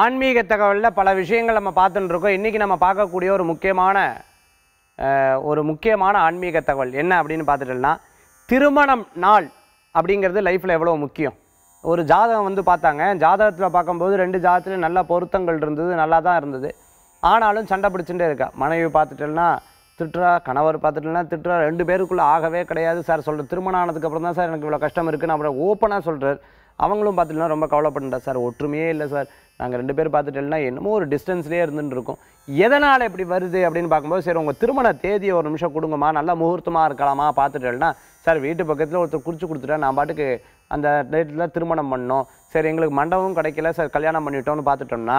ஆன்மீக தகவலில் பல விஷயங்கள் நம்ம பார்த்துட்டு இருக்கோம் இன்றைக்கி நம்ம பார்க்கக்கூடிய ஒரு முக்கியமான ஒரு முக்கியமான ஆன்மீக தகவல் என்ன அப்படின்னு பார்த்துட்டோம்னா திருமணம் நாள் அப்படிங்கிறது லைஃப்பில் எவ்வளோ முக்கியம் ஒரு ஜாதகம் வந்து பார்த்தாங்க ஜாதகத்தில் பார்க்கும்போது ரெண்டு ஜாதகத்துலையும் நல்ல பொருத்தங்கள் இருந்தது நல்லா தான் இருந்தது ஆனாலும் சண்டை பிடிச்சுட்டே இருக்கா மனைவி பார்த்துட்டேன்னா திட்டுறா கணவர் பார்த்துட்டேன்னா திட்டுறா ரெண்டு பேருக்குள்ளே ஆகவே கிடையாது சார் சொல்கிற திருமணம் ஆனதுக்கப்புறம் தான் சார் எனக்கு இவ்வளோ கஷ்டம் இருக்குன்னு அப்புறம் ஓப்பனாக சொல்கிறார் அவங்களும் பார்த்துட்டுனா ரொம்ப கவலைப்படுறா சார் ஒற்றுமையே இல்லை சார் நாங்கள் ரெண்டு பேர் பார்த்துட்டோம்னா என்னமோ ஒரு டிஸ்டன்ஸ்லேயே இருந்துட்டு இருக்கோம் எதனால் இப்படி வருது அப்படின்னு பார்க்கும்போது சரி உங்கள் திருமண தேதியை ஒரு நிமிஷம் கொடுங்கம்மா நல்லா முகூர்த்தமாக இருக்கலாமா பார்த்துட்டோம்னா சார் வீட்டு பக்கத்தில் ஒருத்தர் குறித்து கொடுத்துட்டா நான் பாட்டுக்கு அந்த டேட்டில் திருமணம் பண்ணோம் சரி எங்களுக்கு மண்டபமும் கிடைக்கல சார் கல்யாணம் பண்ணிட்டோம்னு பார்த்துட்டோம்னா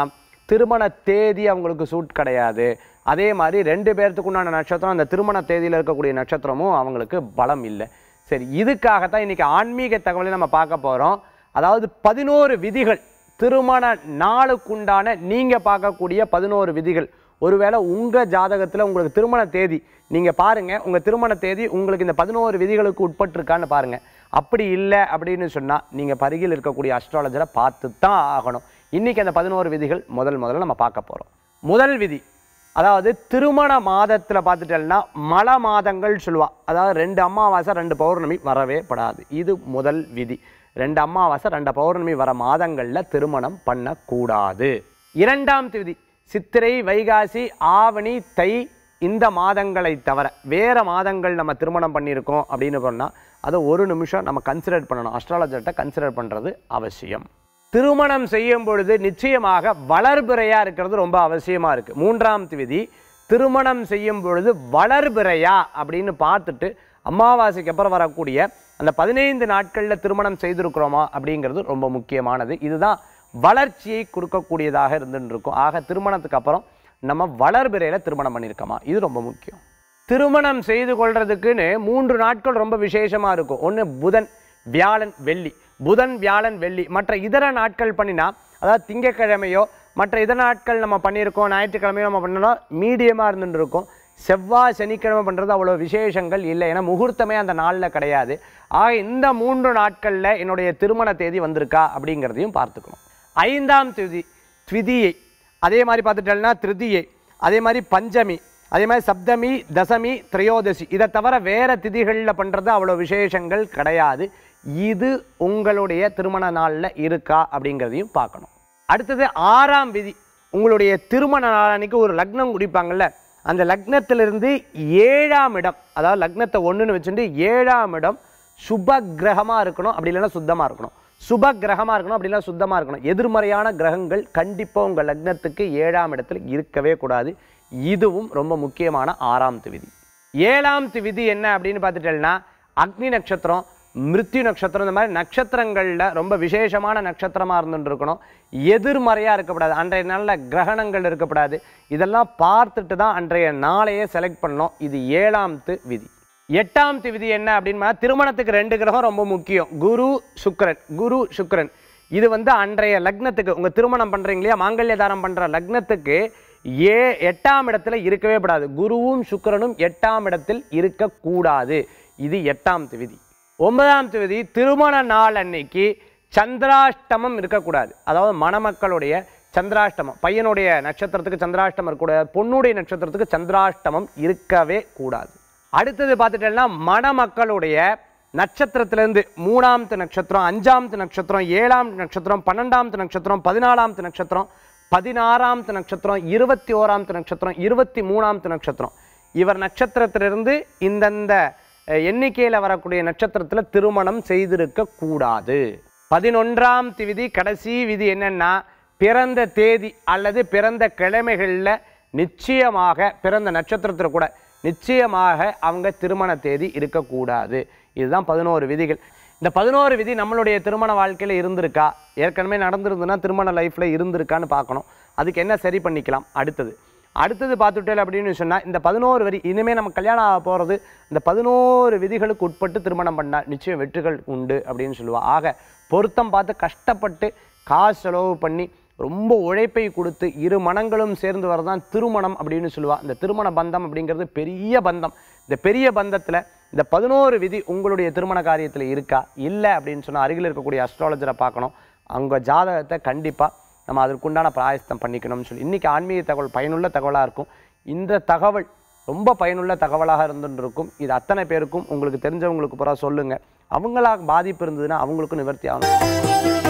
திருமண தேதி அவங்களுக்கு சூட் கிடையாது அதே மாதிரி ரெண்டு பேர்த்துக்கு உண்டான நட்சத்திரம் அந்த திருமண தேதியில் இருக்கக்கூடிய நட்சத்திரமும் அவங்களுக்கு பலம் இல்லை சரி இதுக்காகத்தான் இன்றைக்கி ஆன்மீக தகவலை நம்ம பார்க்க போகிறோம் அதாவது பதினோரு விதிகள் திருமண நாளுக்குண்டான நீங்கள் பார்க்கக்கூடிய பதினோரு விதிகள் ஒருவேளை உங்கள் ஜாதகத்தில் உங்களுக்கு திருமண தேதி நீங்கள் பாருங்கள் உங்கள் திருமண தேதி உங்களுக்கு இந்த பதினோரு விதிகளுக்கு உட்பட்டிருக்கான்னு பாருங்கள் அப்படி இல்லை அப்படின்னு சொன்னால் நீங்கள் பருகில் இருக்கக்கூடிய அஸ்ட்ராலஜரை பார்த்து தான் ஆகணும் இன்றைக்கி அந்த பதினோரு விதிகள் முதல் முதல்ல நம்ம பார்க்க போகிறோம் முதல் விதி அதாவது திருமண மாதத்தில் பார்த்துட்டோம்னா மழை மாதங்கள் சொல்லுவாள் அதாவது ரெண்டு அமாவாசை ரெண்டு பௌர்ணமி வரவே படாது இது முதல் விதி ரெண்டு அமாவாசை ரெண்டு பௌர்ணமி வர மாதங்களில் திருமணம் பண்ணக்கூடாது இரண்டாம் தேதி சித்திரை வைகாசி ஆவணி தை இந்த மாதங்களை தவிர வேறு மாதங்கள் நம்ம திருமணம் பண்ணியிருக்கோம் அப்படின்னு சொன்னால் அதை ஒரு நிமிஷம் நம்ம கன்சிடர் பண்ணணும் அஸ்ட்ராலஜர்கிட்ட கன்சிடர் பண்ணுறது அவசியம் திருமணம் செய்யும் பொழுது நிச்சயமாக வளர்பிறையாக இருக்கிறது ரொம்ப அவசியமாக இருக்குது மூன்றாம் தேதி திருமணம் செய்யும் பொழுது வளர்பிறையா அப்படின்னு பார்த்துட்டு அமாவாசைக்கு அப்புறம் வரக்கூடிய அந்த பதினைந்து நாட்களில் திருமணம் செய்திருக்கிறோமா அப்படிங்கிறது ரொம்ப முக்கியமானது இதுதான் வளர்ச்சியை கொடுக்கக்கூடியதாக இருந்துட்டு இருக்கும் ஆக திருமணத்துக்கு அப்புறம் நம்ம வளர்பிறையில் திருமணம் பண்ணியிருக்கோமா இது ரொம்ப முக்கியம் திருமணம் செய்து கொள்றதுக்குன்னு மூன்று நாட்கள் ரொம்ப விசேஷமாக இருக்கும் ஒன்று புதன் வியாழன் வெள்ளி புதன் வியாழன் வெள்ளி மற்ற இதர நாட்கள் பண்ணினா அதாவது திங்கக்கிழமையோ மற்ற இதர நாட்கள் நம்ம பண்ணியிருக்கோம் ஞாயிற்றுக்கிழமையோ நம்ம பண்ணோம்னா மீடியமாக இருந்துட்டு செவ்வாய் சனிக்கிழமை பண்ணுறது அவ்வளோ விசேஷங்கள் இல்லை ஏன்னா முகூர்த்தமே அந்த நாளில் கிடையாது ஆக இந்த மூன்று நாட்களில் என்னுடைய திருமண தேதி வந்திருக்கா அப்படிங்கிறதையும் பார்த்துக்கணும் ஐந்தாம் தேதி த்விதியை அதே மாதிரி பார்த்துட்டேன்னா திருதியை அதே மாதிரி பஞ்சமி அதே மாதிரி சப்தமி தசமி திரையோதசி இதை தவிர வேறு திதிகளில் பண்ணுறது அவ்வளோ விசேஷங்கள் கிடையாது இது உங்களுடைய திருமண நாளில் இருக்கா அப்படிங்கிறதையும் பார்க்கணும் அடுத்தது ஆறாம் விதி உங்களுடைய திருமண நாள் அன்றைக்கி ஒரு லக்னம் குடிப்பாங்கள்ல அந்த லக்னத்திலிருந்து ஏழாம் இடம் அதாவது லக்னத்தை ஒன்றுன்னு வச்சுட்டு ஏழாம் இடம் சுப கிரகமாக இருக்கணும் அப்படி இல்லைன்னா சுத்தமாக இருக்கணும் சுப கிரகமாக இருக்கணும் அப்படி இல்லைன்னா சுத்தமாக இருக்கணும் எதிர்மறையான கிரகங்கள் கண்டிப்பாக உங்கள் லக்னத்துக்கு ஏழாம் இடத்தில் இருக்கவே கூடாது இதுவும் ரொம்ப முக்கியமான ஆறாம் திவிதி ஏழாம் திவிதி என்ன அப்படின்னு பார்த்துட்டேன்னா அக்னி நட்சத்திரம் மிருத்யு நட்சத்திரம் இந்த மாதிரி நட்சத்திரங்களில் ரொம்ப விசேஷமான நட்சத்திரமாக இருந்துட்டு எதிர்மறையாக இருக்கக்கூடாது அன்றைய நாளில் கிரகணங்கள் இருக்கக்கூடாது இதெல்லாம் பார்த்துட்டு தான் அன்றைய நாளையே செலக்ட் பண்ணோம் இது ஏழாம்த்து விதி எட்டாம்த்து விதி என்ன அப்படின்னா திருமணத்துக்கு ரெண்டு கிரகம் ரொம்ப முக்கியம் குரு சுக்கரன் குரு சுக்கரன் இது வந்து அன்றைய லக்னத்துக்கு உங்கள் திருமணம் பண்ணுறீங்க இல்லையா மாங்கல்யதாரம் பண்ணுற லக்னத்துக்கு ஏ எட்டாம் இடத்துல இருக்கவே கூடாது குருவும் சுக்கரனும் எட்டாம் இடத்தில் இருக்கக்கூடாது இது எட்டாம் விதி ஒன்பதாம் தேதி திருமண நாள் அன்னைக்கு சந்திராஷ்டமம் இருக்கக்கூடாது அதாவது மணமக்களுடைய சந்திராஷ்டமம் பையனுடைய நட்சத்திரத்துக்கு சந்திராஷ்டமம் இருக்கக்கூடாது பொண்ணுடைய நட்சத்திரத்துக்கு சந்திராஷ்டமம் இருக்கவே கூடாது அடுத்தது பார்த்துட்டேன்னா மணமக்களுடைய நட்சத்திரத்திலேருந்து மூணாம்த்து நட்சத்திரம் அஞ்சாம்த்து நட்சத்திரம் ஏழாம் நட்சத்திரம் பன்னெண்டாம்த்து நட்சத்திரம் பதினாலாம்த்து நட்சத்திரம் பதினாறாம்த்து நட்சத்திரம் இருபத்தி ஓராம்த்து நட்சத்திரம் இருபத்தி மூணாம்த்து நட்சத்திரம் இவர் நட்சத்திரத்திலிருந்து இந்தந்த எண்ணிக்கையில் வரக்கூடிய நட்சத்திரத்தில் திருமணம் செய்திருக்க கூடாது பதினொன்றாம் திவிதி கடைசி விதி என்னென்னா பிறந்த தேதி அல்லது பிறந்த கிழமைகளில் நிச்சயமாக பிறந்த நட்சத்திரத்தில் கூட நிச்சயமாக அவங்க திருமண தேதி இருக்கக்கூடாது இதுதான் பதினோரு விதிகள் இந்த பதினோரு விதி நம்மளுடைய திருமண வாழ்க்கையில் இருந்திருக்கா ஏற்கனவே நடந்திருந்ததுன்னா திருமண லைஃப்பில் இருந்திருக்கான்னு பார்க்கணும் அதுக்கு என்ன சரி பண்ணிக்கலாம் அடுத்தது அடுத்தது பார்த்துட்டேன் அப்படின்னு சொன்னால் இந்த பதினோரு வரி இனிமேல் நம்ம கல்யாணம் ஆக போகிறது இந்த பதினோரு விதிகளுக்கு உட்பட்டு திருமணம் பண்ணால் நிச்சயம் வெற்றிகள் உண்டு அப்படின்னு சொல்லுவாள் ஆக பொருத்தம் பார்த்து கஷ்டப்பட்டு காசு செலவு பண்ணி ரொம்ப உழைப்பை கொடுத்து இரு மனங்களும் சேர்ந்து வரதான் திருமணம் அப்படின்னு சொல்லுவாள் இந்த திருமண பந்தம் அப்படிங்கிறது பெரிய பந்தம் இந்த பெரிய பந்தத்தில் இந்த பதினோரு விதி உங்களுடைய திருமண காரியத்தில் இருக்கா இல்லை அப்படின்னு சொன்னால் அருகில் இருக்கக்கூடிய அஸ்ட்ராலஜரை பார்க்கணும் அவங்க ஜாதகத்தை கண்டிப்பாக நம்ம அதற்குண்டான பிராயஸ்தம் பண்ணிக்கணும்னு சொல்லி இன்றைக்கி ஆன்மீக தகவல் பயனுள்ள தகவலாக இருக்கும் இந்த தகவல் ரொம்ப பயனுள்ள தகவலாக இருந்துருக்கும் இது அத்தனை பேருக்கும் உங்களுக்கு தெரிஞ்சவங்களுக்கு புறா சொல்லுங்கள் அவங்களாக பாதிப்பு இருந்ததுன்னா அவங்களுக்கும் நிவர்த்தி ஆகணும்